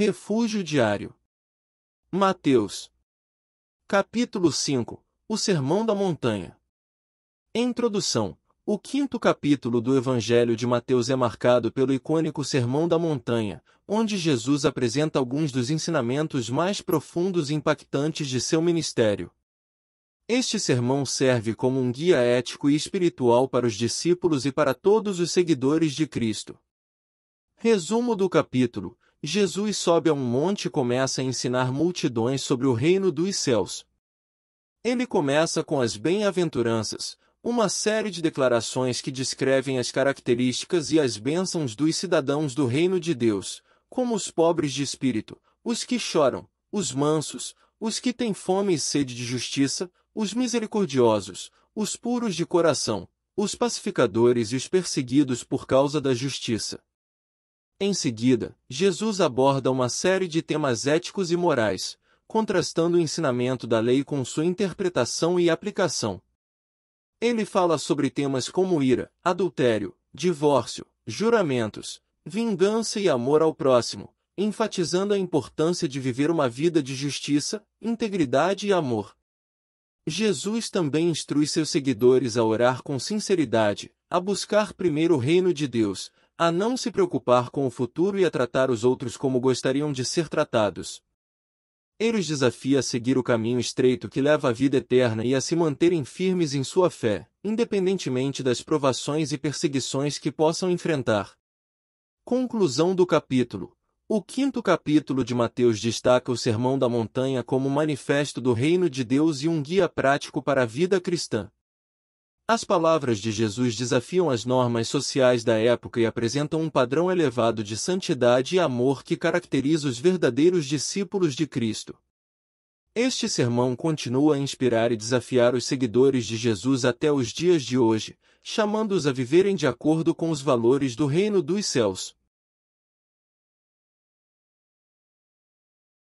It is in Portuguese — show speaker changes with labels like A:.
A: Refúgio diário. Mateus. Capítulo 5. O Sermão da Montanha. Introdução. O quinto capítulo do Evangelho de Mateus é marcado pelo icônico Sermão da Montanha, onde Jesus apresenta alguns dos ensinamentos mais profundos e impactantes de seu ministério. Este sermão serve como um guia ético e espiritual para os discípulos e para todos os seguidores de Cristo. Resumo do capítulo: Jesus sobe a um monte e começa a ensinar multidões sobre o reino dos céus. Ele começa com as bem-aventuranças, uma série de declarações que descrevem as características e as bênçãos dos cidadãos do reino de Deus, como os pobres de espírito, os que choram, os mansos, os que têm fome e sede de justiça, os misericordiosos, os puros de coração, os pacificadores e os perseguidos por causa da justiça. Em seguida, Jesus aborda uma série de temas éticos e morais, contrastando o ensinamento da lei com sua interpretação e aplicação. Ele fala sobre temas como ira, adultério, divórcio, juramentos, vingança e amor ao próximo, enfatizando a importância de viver uma vida de justiça, integridade e amor. Jesus também instrui seus seguidores a orar com sinceridade, a buscar primeiro o reino de Deus, a não se preocupar com o futuro e a tratar os outros como gostariam de ser tratados. Ele os desafia a seguir o caminho estreito que leva à vida eterna e a se manterem firmes em sua fé, independentemente das provações e perseguições que possam enfrentar. Conclusão do capítulo. O quinto capítulo de Mateus destaca o Sermão da Montanha como manifesto do reino de Deus e um guia prático para a vida cristã. As palavras de Jesus desafiam as normas sociais da época e apresentam um padrão elevado de santidade e amor que caracteriza os verdadeiros discípulos de Cristo. Este sermão continua a inspirar e desafiar os seguidores de Jesus até os dias de hoje, chamando-os a viverem de acordo com os valores do reino dos céus,